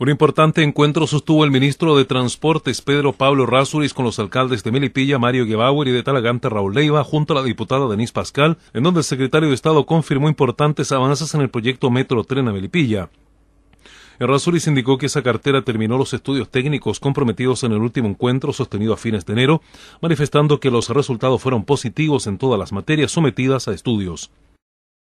Un importante encuentro sostuvo el ministro de Transportes Pedro Pablo Razzuris, con los alcaldes de Melipilla, Mario Gebauer y de Talagante Raúl Leiva, junto a la diputada Denise Pascal, en donde el secretario de Estado confirmó importantes avances en el proyecto Metro Tren a Melipilla. El indicó que esa cartera terminó los estudios técnicos comprometidos en el último encuentro sostenido a fines de enero, manifestando que los resultados fueron positivos en todas las materias sometidas a estudios.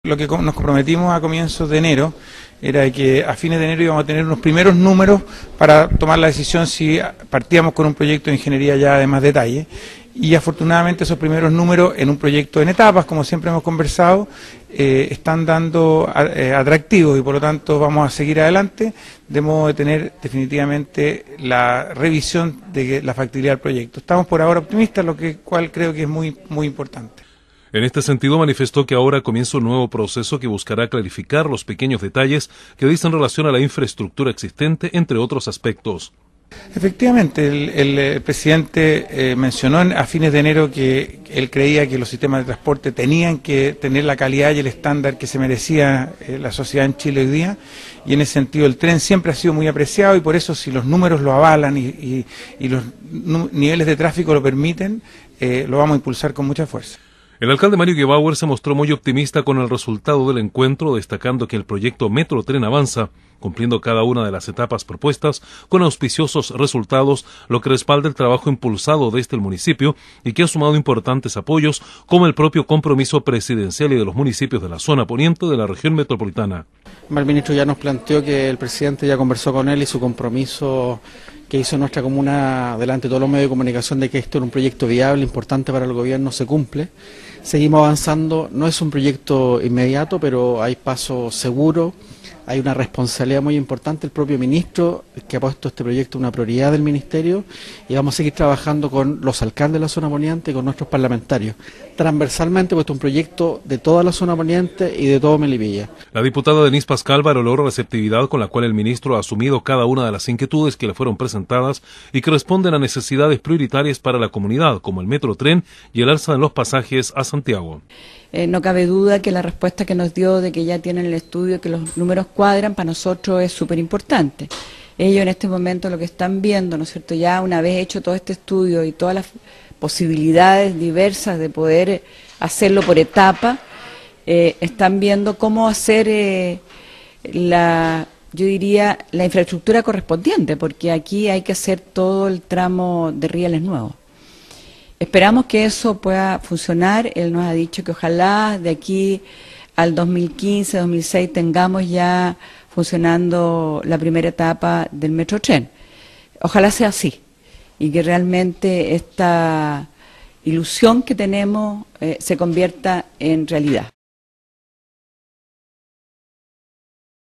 Lo que nos comprometimos a comienzos de enero era que a fines de enero íbamos a tener unos primeros números para tomar la decisión si partíamos con un proyecto de ingeniería ya de más detalle. Y afortunadamente esos primeros números en un proyecto en etapas, como siempre hemos conversado, eh, están dando eh, atractivos y por lo tanto vamos a seguir adelante, de modo de tener definitivamente la revisión de la factibilidad del proyecto. Estamos por ahora optimistas, lo que, cual creo que es muy, muy importante. En este sentido, manifestó que ahora comienza un nuevo proceso que buscará clarificar los pequeños detalles que dicen relación a la infraestructura existente, entre otros aspectos. Efectivamente, el, eh, presidente eh, mencionó a fines de enero que él creía que los sistemas de transporte tenían que tener la calidad y el estándar que se merecía eh, la sociedad en Chile hoy día, y en ese sentido el tren siempre ha sido muy apreciado y por eso si los números lo avalan y, los niveles de tráfico lo permiten, lo vamos a impulsar con mucha fuerza. El alcalde Mario Guevara se mostró muy optimista con el resultado del encuentro, destacando que el proyecto Metro Tren avanza, cumpliendo cada una de las etapas propuestas con auspiciosos resultados, lo que respalda el trabajo impulsado desde este el municipio y que ha sumado importantes apoyos como el propio compromiso presidencial y de los municipios de la zona poniente de la región metropolitana. El ministro ya nos planteó que el presidente ya conversó con él y su compromiso que hizo nuestra comuna delante de todos los medios de comunicación de que esto era un proyecto viable, importante para el gobierno, se cumple. Seguimos avanzando, no es un proyecto inmediato, pero hay pasos seguros hay una responsabilidad muy importante el propio ministro que ha puesto este proyecto una prioridad del ministerio y vamos a seguir trabajando con los alcaldes de la zona poniente y con nuestros parlamentarios. Transversalmente, puesto un proyecto de toda la zona poniente y de todo Melipilla. La diputada Denise Pascal valoró la receptividad con la cual el ministro ha asumido cada una de las inquietudes que le fueron presentadas y que responden a necesidades prioritarias para la comunidad, como el metro tren y el alza de los pasajes a Santiago. Eh, no cabe duda que la respuesta que nos dio de que ya tienen el estudio, que los números cuadran, para nosotros es súper importante. Ellos en este momento lo que están viendo, ¿no es cierto? Ya una vez hecho todo este estudio y todas las posibilidades diversas de poder eh, hacerlo por etapa, eh, están viendo cómo hacer la, yo diría, la infraestructura correspondiente, porque aquí hay que hacer todo el tramo de rieles nuevos. Esperamos que eso pueda funcionar. Él nos ha dicho que ojalá de aquí al 2015, 2006 tengamos ya funcionando la primera etapa del metro tren. Ojalá sea así y que realmente esta ilusión que tenemos eh, se convierta en realidad.